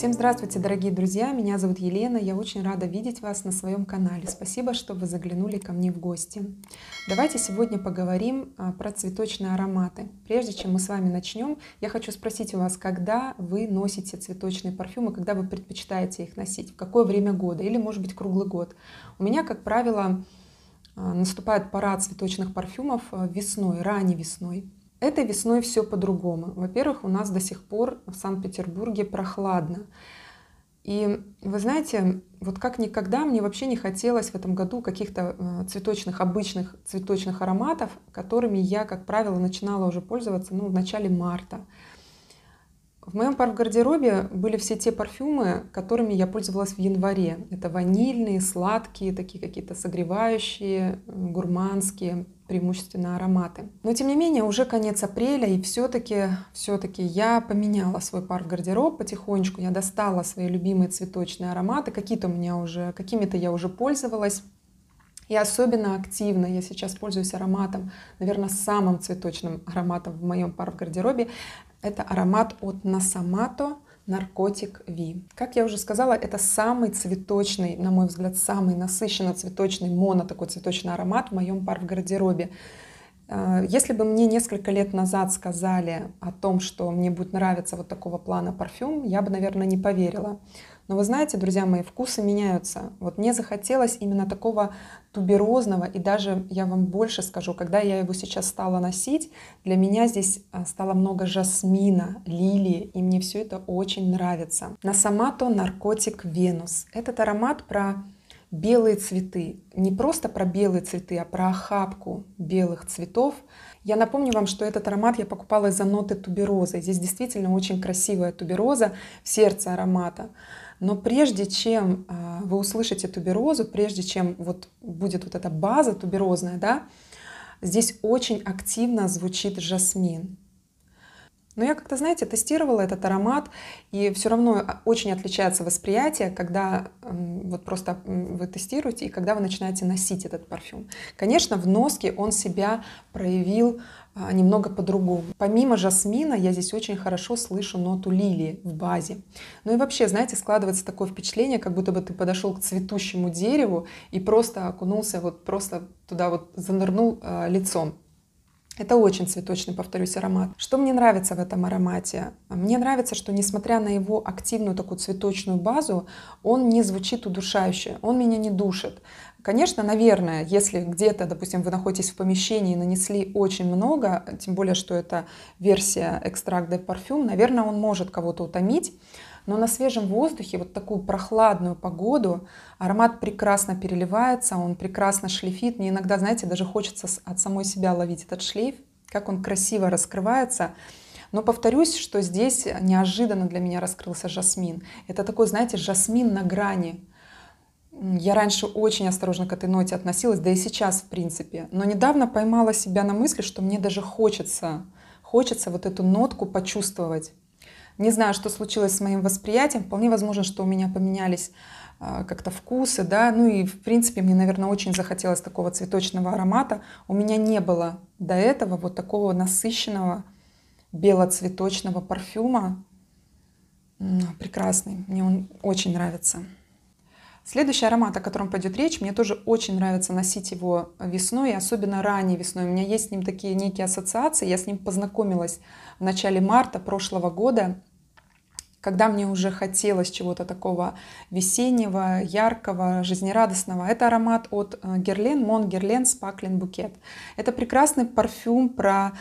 Всем здравствуйте, дорогие друзья! Меня зовут Елена, я очень рада видеть вас на своем канале. Спасибо, что вы заглянули ко мне в гости. Давайте сегодня поговорим а, про цветочные ароматы. Прежде чем мы с вами начнем, я хочу спросить у вас, когда вы носите цветочные парфюмы, когда вы предпочитаете их носить, в какое время года или, может быть, круглый год. У меня, как правило, а, наступает пора цветочных парфюмов а, весной, ранней весной. Этой весной все по-другому. Во-первых, у нас до сих пор в Санкт-Петербурге прохладно. И вы знаете, вот как никогда мне вообще не хотелось в этом году каких-то э, цветочных, обычных цветочных ароматов, которыми я, как правило, начинала уже пользоваться ну, в начале марта. В моем гардеробе были все те парфюмы, которыми я пользовалась в январе. Это ванильные, сладкие, такие какие-то согревающие, э, гурманские, преимущественно ароматы. Но тем не менее, уже конец апреля, и все-таки все-таки я поменяла свой пар в гардероб потихонечку. Я достала свои любимые цветочные ароматы. Какие-то у меня уже, какими-то я уже пользовалась. И особенно активно я сейчас пользуюсь ароматом, наверное, самым цветочным ароматом в моем пар в гардеробе. Это аромат от Насамато наркотик Ви. Как я уже сказала, это самый цветочный, на мой взгляд, самый насыщенно цветочный моно, такой цветочный аромат в моем пар в гардеробе. А, если бы мне несколько лет назад сказали о том, что мне будет нравиться вот такого плана парфюм, я бы, наверное, не поверила. Но вы знаете, друзья мои, вкусы меняются. Вот мне захотелось именно такого туберозного, и даже я вам больше скажу, когда я его сейчас стала носить, для меня здесь а, стало много жасмина, лилии, и мне все это очень нравится. На самато наркотик Венус. Этот аромат про белые цветы. Не просто про белые цветы, а про охапку белых цветов. Я напомню вам, что этот аромат я покупала из-за ноты туберозы. Здесь действительно очень красивая тубероза в сердце аромата. Но прежде чем а, вы услышите туберозу, прежде чем вот будет вот эта база туберозная, да, здесь очень активно звучит жасмин. Но я как-то, знаете, тестировала этот аромат, и все равно а, очень отличается восприятие, когда вот просто вы тестируете, и когда вы начинаете носить этот парфюм. Конечно, в носке он себя проявил а, немного по-другому. Помимо жасмина, я здесь очень хорошо слышу ноту лилии в базе. Ну и вообще, знаете, складывается такое впечатление, как будто бы ты подошел к цветущему дереву и просто окунулся, вот просто туда вот занырнул э, лицом. Это очень цветочный, повторюсь, аромат. Что мне нравится в этом аромате? Мне нравится, что несмотря на его активную такую цветочную базу, он не звучит удушающе, он меня не душит. Конечно, наверное, если где-то, допустим, вы находитесь в помещении и нанесли очень много, тем более, что это версия экстракт де парфюм, наверное, он может кого-то утомить. Но на свежем воздухе, вот такую прохладную погоду, аромат прекрасно переливается, он прекрасно шлифит. Мне иногда, знаете, даже хочется от самой себя ловить этот шлейф, как он красиво раскрывается. Но повторюсь, что здесь неожиданно для меня раскрылся жасмин. Это такой, знаете, жасмин на грани. Я раньше очень осторожно к этой ноте относилась, да и сейчас, в принципе. Но недавно поймала себя на мысли, что мне даже хочется, хочется вот эту нотку почувствовать. Не знаю, что случилось с моим восприятием. Вполне возможно, что у меня поменялись а, как-то вкусы, да, ну и в принципе мне, наверное, очень захотелось такого цветочного аромата. У меня не было до этого вот такого насыщенного белоцветочного парфюма. Ну, прекрасный, мне он очень нравится. Следующий аромат, о котором пойдет речь, мне тоже очень нравится носить его весной, особенно ранней весной. У меня есть с ним такие некие ассоциации. Я с ним познакомилась в начале марта прошлого года когда мне уже хотелось чего-то такого весеннего, яркого, жизнерадостного. Это аромат от э, Герлен, Мон Герлен Спаклин Букет. Это прекрасный парфюм про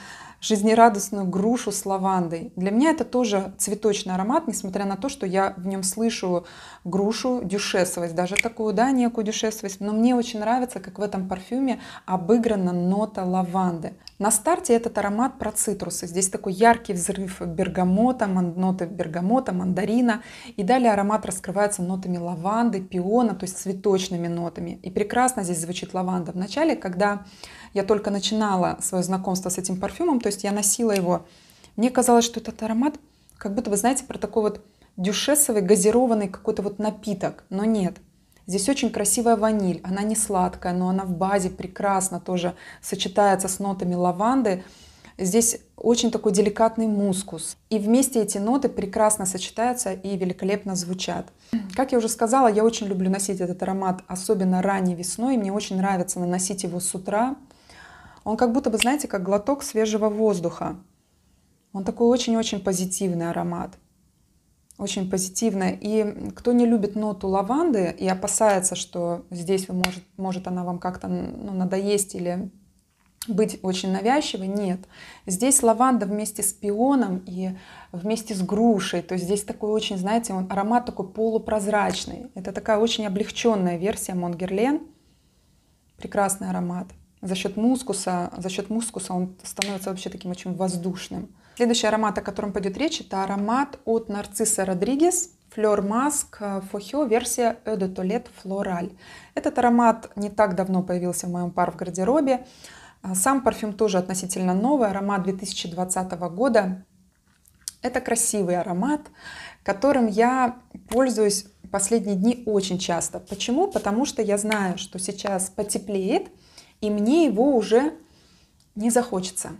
жизнерадостную грушу с лавандой. Для меня это тоже цветочный аромат, несмотря на то, что я в нем слышу грушу, дюшесовость, даже такую, да, некую дюшесовость. Но мне очень нравится, как в этом парфюме обыграна нота лаванды. На старте этот аромат про цитрусы. Здесь такой яркий взрыв бергамота, ноты бергамота, мандарина. И далее аромат раскрывается нотами лаванды, пиона, то есть цветочными нотами. И прекрасно здесь звучит лаванда. Вначале, когда я только начинала свое знакомство с этим парфюмом, то есть я носила его. Мне казалось, что этот аромат как будто, вы знаете, про такой вот дюшесовый газированный какой-то вот напиток, но нет. Здесь очень красивая ваниль, она не сладкая, но она в базе прекрасно тоже сочетается с нотами лаванды. Здесь очень такой деликатный мускус. И вместе эти ноты прекрасно сочетаются и великолепно звучат. Как я уже сказала, я очень люблю носить этот аромат, особенно ранней весной. Мне очень нравится наносить его с утра. Он как будто бы, знаете, как глоток свежего воздуха. Он такой очень-очень позитивный аромат. Очень позитивный. И кто не любит ноту лаванды и опасается, что здесь вы может, может она вам как-то ну, надоесть или быть очень навязчивой, нет. Здесь лаванда вместе с пионом и вместе с грушей. То есть здесь такой очень, знаете, он, аромат такой полупрозрачный. Это такая очень облегченная версия Монгерлен. Прекрасный аромат за счет мускуса, за счет мускуса он становится вообще таким очень воздушным. Следующий аромат, о котором пойдет речь, это аромат от нарцисса Родригес. Fleur Mask Фохё версия Eau de Toilette Floral. Этот аромат не так давно появился в моем пар в гардеробе. А, сам парфюм тоже относительно новый, аромат 2020 года. Это красивый аромат, которым я пользуюсь последние дни очень часто. Почему? Потому что я знаю, что сейчас потеплеет, и мне его уже не захочется.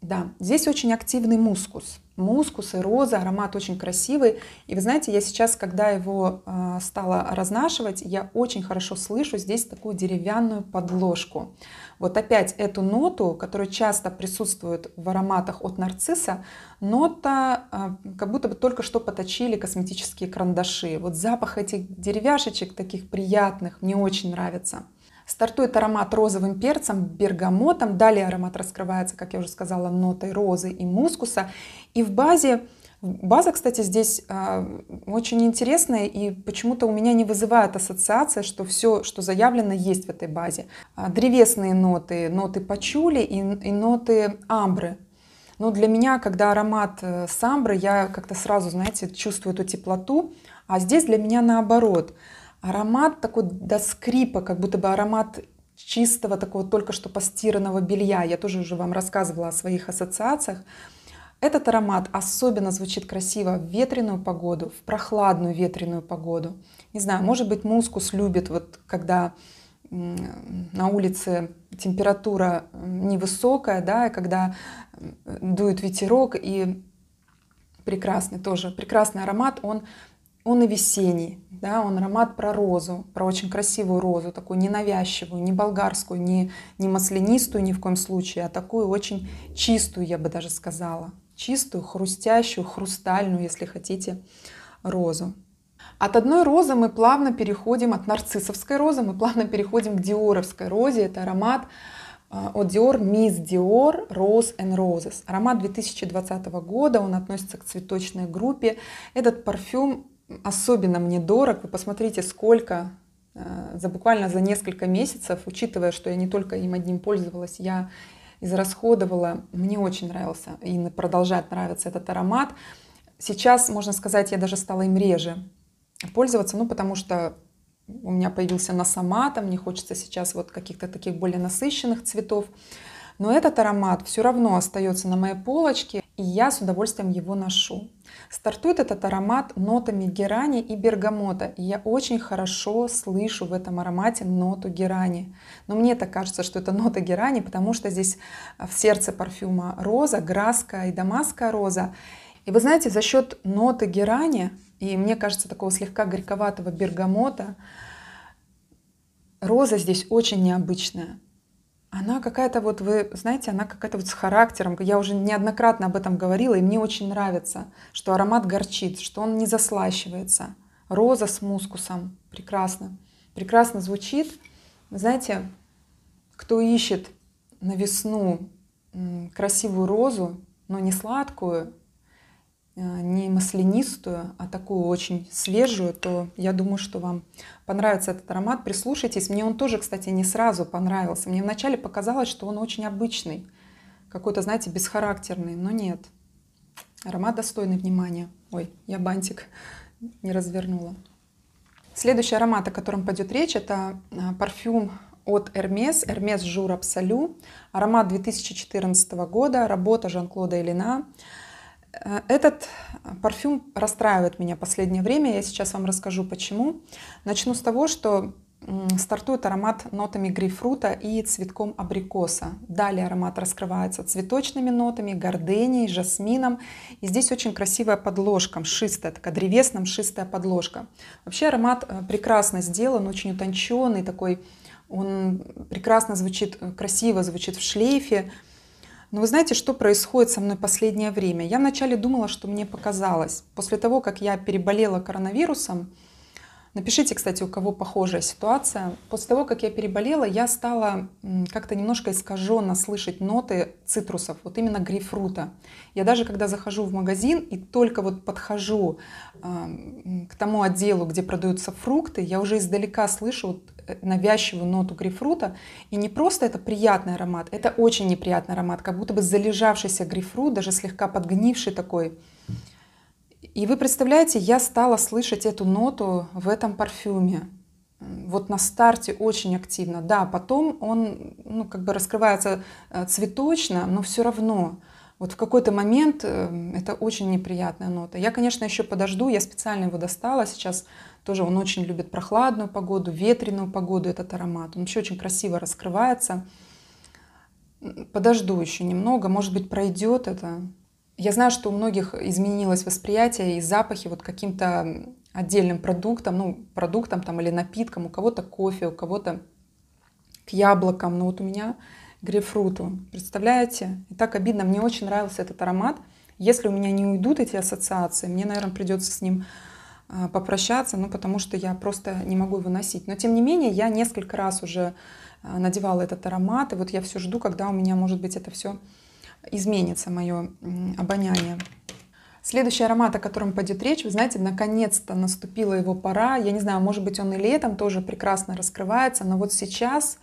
Да, здесь очень активный мускус. Мускус и роза, аромат очень красивый. И вы знаете, я сейчас, когда его э, стала разнашивать, я очень хорошо слышу здесь такую деревянную подложку. Вот опять эту ноту, которая часто присутствует в ароматах от нарцисса, нота, э, как будто бы только что поточили косметические карандаши. Вот запах этих деревяшечек таких приятных мне очень нравится. Стартует аромат розовым перцем, бергамотом. Далее аромат раскрывается, как я уже сказала, нотой розы и мускуса. И в базе База, кстати, здесь э, очень интересная, и почему-то у меня не вызывает ассоциация, что все, что заявлено, есть в этой базе. А, древесные ноты, ноты пачули и, и ноты амбры. Но для меня, когда аромат э, с амбры, я как-то сразу, знаете, чувствую эту теплоту, а здесь для меня наоборот – Аромат такой до скрипа, как будто бы аромат чистого такого только что постиранного белья. Я тоже уже вам рассказывала о своих ассоциациях. Этот аромат особенно звучит красиво в ветреную погоду, в прохладную ветреную погоду. Не знаю, может быть, мускус любит, вот когда на улице температура невысокая, да, и когда дует ветерок, и прекрасный тоже, прекрасный аромат, он он и весенний, да, он аромат про розу, про очень красивую розу, такую ненавязчивую, не болгарскую, не, не маслянистую ни в коем случае, а такую очень чистую, я бы даже сказала, чистую, хрустящую, хрустальную, если хотите, розу. От одной розы мы плавно переходим, от нарциссовской розы мы плавно переходим к диоровской розе. Это аромат э, от Dior Miss Dior Rose and Roses. Аромат 2020 года, он относится к цветочной группе. Этот парфюм особенно мне дорог. Вы посмотрите, сколько э, за буквально за несколько месяцев, учитывая, что я не только им одним пользовалась, я израсходовала. Мне очень нравился и продолжает нравиться этот аромат. Сейчас, можно сказать, я даже стала им реже пользоваться, ну, потому что у меня появился насомата, мне хочется сейчас вот каких-то таких более насыщенных цветов. Но этот аромат все равно остается на моей полочке и я с удовольствием его ношу. Стартует этот аромат нотами герани и бергамота, и я очень хорошо слышу в этом аромате ноту герани. Но мне так кажется, что это нота герани, потому что здесь а, в сердце парфюма роза, граска и дамасская роза. И вы знаете, за счет ноты герани и, мне кажется, такого слегка горьковатого бергамота, роза здесь очень необычная. Она какая-то вот, вы знаете, она какая-то вот с характером. Я уже неоднократно об этом говорила, и мне очень нравится, что аромат горчит, что он не заслащивается. Роза с мускусом. Прекрасно. Прекрасно звучит. Знаете, кто ищет на весну красивую розу, но не сладкую, Э, не маслянистую, а такую очень свежую, то я думаю, что вам понравится этот аромат. Прислушайтесь. Мне он тоже, кстати, не сразу понравился. Мне вначале показалось, что он очень обычный, какой-то, знаете, бесхарактерный, но нет. Аромат достойный внимания. Ой, я бантик не развернула. Следующий аромат, о котором пойдет речь, это э, парфюм от Hermes, Hermes Jour Absolu. Аромат 2014 года, работа Жан-Клода Элина. Э, этот парфюм расстраивает меня последнее время. Я сейчас вам расскажу, почему. Начну с того, что стартует аромат нотами грейпфрута и цветком абрикоса. Далее аромат раскрывается цветочными нотами, горденией, жасмином. И здесь очень красивая подложка, мшистая, такая древесная мшистая подложка. Вообще аромат э, прекрасно сделан, очень утонченный такой. Он прекрасно звучит, э, красиво звучит в шлейфе. Но вы знаете, что происходит со мной последнее время? Я вначале думала, что мне показалось. После того, как я переболела коронавирусом, напишите, кстати, у кого похожая ситуация. После того, как я переболела, я стала как-то немножко искаженно слышать ноты цитрусов, вот именно грейпфрута. Я даже, когда захожу в магазин и только вот подхожу а, к тому отделу, где продаются фрукты, я уже издалека слышу вот навязчивую ноту грейпфрута. И не просто это приятный аромат, это очень неприятный аромат, как будто бы залежавшийся грейпфрут, даже слегка подгнивший такой. И вы представляете, я стала слышать эту ноту в этом парфюме. Вот на старте очень активно. Да, потом он ну, как бы раскрывается э, цветочно, но все равно. Вот в какой-то момент э, это очень неприятная нота. Я, конечно, еще подожду, я специально его достала сейчас тоже он очень любит прохладную погоду, ветреную погоду этот аромат. Он еще очень красиво раскрывается. Подожду еще немного, может быть, пройдет это. Я знаю, что у многих изменилось восприятие и запахи вот каким-то отдельным продуктом, ну, продуктом там или напитком, у кого-то кофе, у кого-то к яблокам, но вот у меня грейпфруту. Представляете? И так обидно, мне очень нравился этот аромат. Если у меня не уйдут эти ассоциации, мне, наверное, придется с ним а, попрощаться, ну, потому что я просто не могу его выносить. Но, тем не менее, я несколько раз уже а, надевала этот аромат, и вот я все жду, когда у меня, может быть, это все изменится, мое обоняние. Следующий аромат, о котором пойдет речь, вы знаете, наконец-то наступила его пора. Я не знаю, может быть, он и летом тоже прекрасно раскрывается, но вот сейчас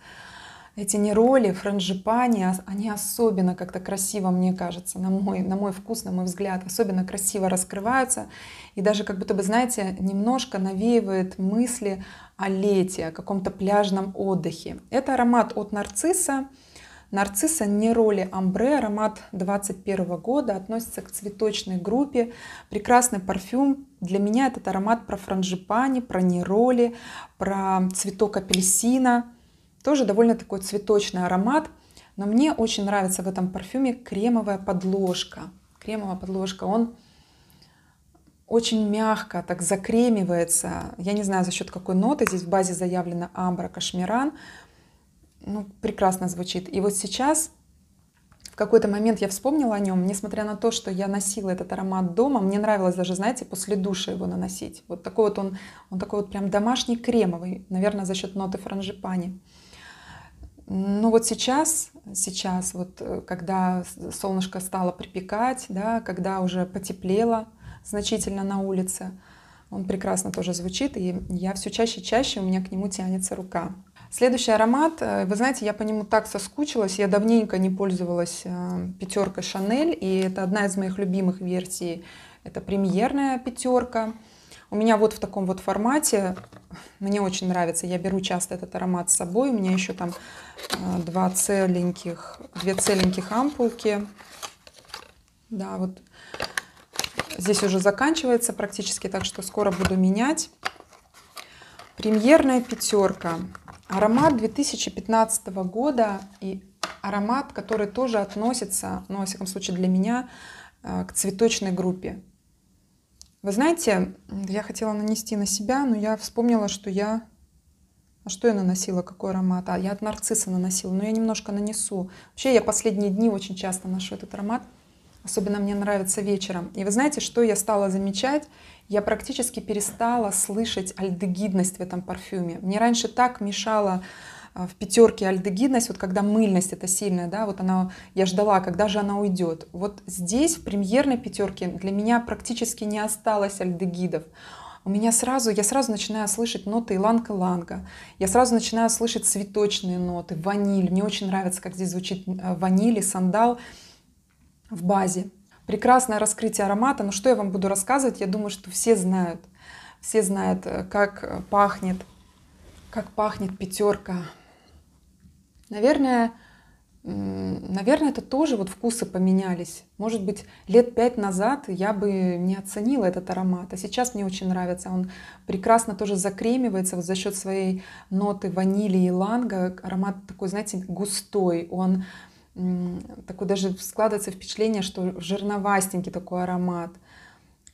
эти нероли, франжипани, а они особенно как-то красиво, мне кажется, на мой, на мой вкус, на мой взгляд, особенно красиво раскрываются. И даже как будто бы, знаете, немножко навеивает мысли о лете, о каком-то пляжном отдыхе. Это аромат от нарцисса. Нарцисса нероли, а амбре, аромат 21 года, относится к цветочной группе. Прекрасный парфюм. Для меня этот аромат про франжипани, про нероли, про цветок апельсина – тоже довольно такой цветочный аромат. Но мне очень нравится в этом парфюме кремовая подложка. Кремовая подложка. Он очень мягко так закремивается. Я не знаю, за счет какой ноты. Здесь в базе заявлено амбра, кашмиран. Ну, прекрасно звучит. И вот сейчас в какой-то момент я вспомнила о нем, несмотря на то, что я носила этот аромат дома, мне нравилось даже, знаете, после душа его наносить. Вот такой вот он, он такой вот прям домашний кремовый, наверное, за счет ноты франжипани. Ну вот сейчас, сейчас вот, э, когда солнышко стало припекать, да, когда уже потеплело значительно на улице, он прекрасно тоже звучит, и я все чаще и чаще у меня к нему тянется рука. Следующий аромат, э, вы знаете, я по нему так соскучилась, я давненько не пользовалась э, пятеркой Шанель, и это одна из моих любимых версий, это премьерная пятерка. У меня вот в таком вот формате. Мне очень нравится. Я беру часто этот аромат с собой. У меня еще там э, два целеньких, две целеньких ампулки. Да, вот здесь уже заканчивается практически, так что скоро буду менять. Премьерная пятерка. Аромат 2015 года и аромат, который тоже относится, ну, во всяком случае для меня, э, к цветочной группе. Вы знаете, я хотела нанести на себя, но я вспомнила, что я... А что я наносила? Какой аромат? А, я от нарцисса наносила, но я немножко нанесу. Вообще, я последние дни очень часто ношу этот аромат. Особенно мне нравится вечером. И вы знаете, что я стала замечать? Я практически перестала слышать альдегидность в этом парфюме. Мне раньше так мешало а, в пятерке альдегидность, вот когда мыльность это сильная, да, вот она, я ждала, когда же она уйдет. Вот здесь, в премьерной пятерке, для меня практически не осталось альдегидов. У меня сразу, я сразу начинаю слышать ноты иланга-ланга. Я сразу начинаю слышать цветочные ноты, ваниль. Мне очень нравится, как здесь звучит э, ваниль и сандал в базе. Прекрасное раскрытие аромата. Но ну, что я вам буду рассказывать, я думаю, что все знают. Все знают, э, как пахнет, как пахнет пятерка Наверное, наверное, это тоже вот вкусы поменялись. Может быть, лет пять назад я бы не оценила этот аромат, а сейчас мне очень нравится. Он прекрасно тоже закремивается вот за счет своей ноты ванили и ланга. Аромат такой, знаете, густой. Он такой даже складывается впечатление, что жирновастенький такой аромат –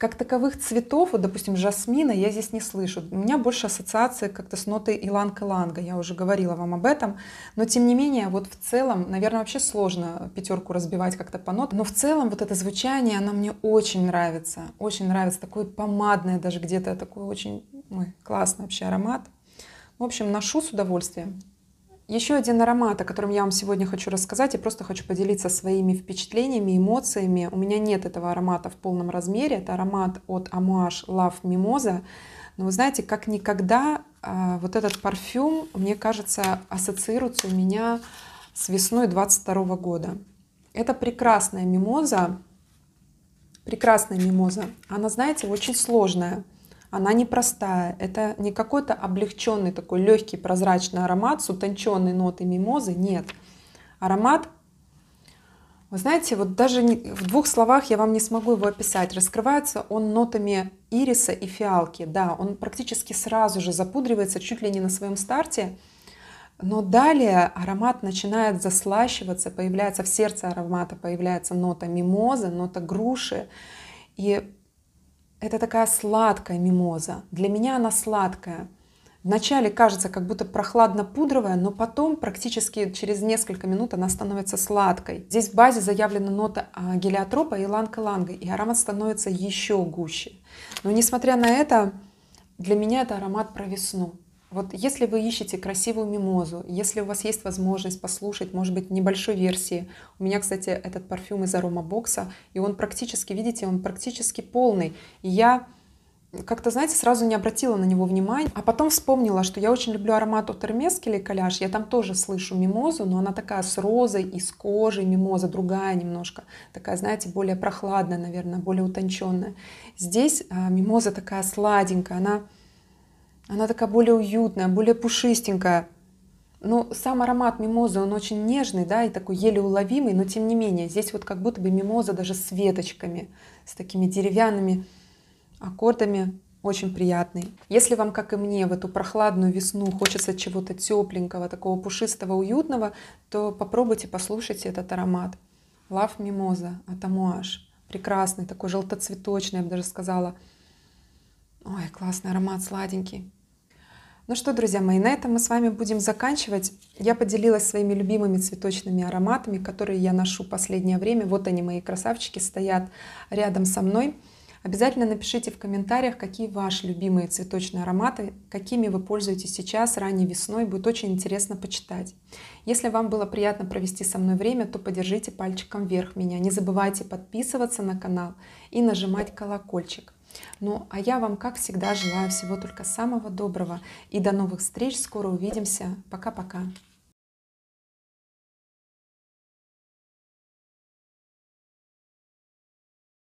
как таковых цветов, вот, допустим, жасмина я здесь не слышу. У меня больше ассоциации как-то с нотой иланг-иланга, я уже говорила вам об этом. Но, тем не менее, вот в целом, наверное, вообще сложно пятерку разбивать как-то по нотам. Но в целом вот это звучание, оно мне очень нравится. Очень нравится. Такое помадное даже где-то, такой очень ой, классный вообще аромат. В общем, ношу с удовольствием. Еще один аромат, о котором я вам сегодня хочу рассказать, я просто хочу поделиться своими впечатлениями, эмоциями. У меня нет этого аромата в полном размере. Это аромат от Amouage Love Mimosa. Но вы знаете, как никогда а, вот этот парфюм, мне кажется, ассоциируется у меня с весной 22 года. Это прекрасная мимоза, прекрасная мимоза. Она, знаете, очень сложная она непростая. Это не какой-то облегченный такой легкий прозрачный аромат с утонченной нотой мимозы. Нет. Аромат, вы знаете, вот даже в двух словах я вам не смогу его описать. Раскрывается он нотами ириса и фиалки. Да, он практически сразу же запудривается, чуть ли не на своем старте. Но далее аромат начинает заслащиваться, появляется в сердце аромата, появляется нота мимозы, нота груши. И это такая сладкая мимоза. Для меня она сладкая. Вначале кажется как будто прохладно-пудровая, но потом практически через несколько минут она становится сладкой. Здесь в базе заявлены ноты а, гелиотропа и ланг-ланга, и аромат становится еще гуще. Но несмотря на это, для меня это аромат про весну. Вот если вы ищете красивую мимозу, если у вас есть возможность послушать, может быть, небольшой версии. У меня, кстати, этот парфюм из арома бокса, и он практически, видите, он практически полный. И я как-то, знаете, сразу не обратила на него внимания. А потом вспомнила, что я очень люблю аромат от Hermes или Коляж. Я там тоже слышу мимозу, но она такая с розой и с кожей мимоза, другая немножко. Такая, знаете, более прохладная, наверное, более утонченная. Здесь а, мимоза такая сладенькая, она она такая более уютная, более пушистенькая. но ну, сам аромат мимозы, он очень нежный, да, и такой еле уловимый, но тем не менее, здесь вот как будто бы мимоза даже с веточками, с такими деревянными аккордами, очень приятный. Если вам, как и мне, в эту прохладную весну хочется чего-то тепленького, такого пушистого, уютного, то попробуйте послушать этот аромат. Лав Mimosa от Амуаш. Прекрасный, такой желтоцветочный, я бы даже сказала, Ой, классный аромат, сладенький. Ну что, друзья мои, на этом мы с вами будем заканчивать. Я поделилась своими любимыми цветочными ароматами, которые я ношу последнее время. Вот они, мои красавчики, стоят рядом со мной. Обязательно напишите в комментариях, какие ваши любимые цветочные ароматы, какими вы пользуетесь сейчас, ранней весной. Будет очень интересно почитать. Если вам было приятно провести со мной время, то поддержите пальчиком вверх меня. Не забывайте подписываться на канал и нажимать колокольчик. Ну, а я вам, как всегда, желаю всего только самого доброго и до новых встреч. Скоро увидимся. Пока-пока.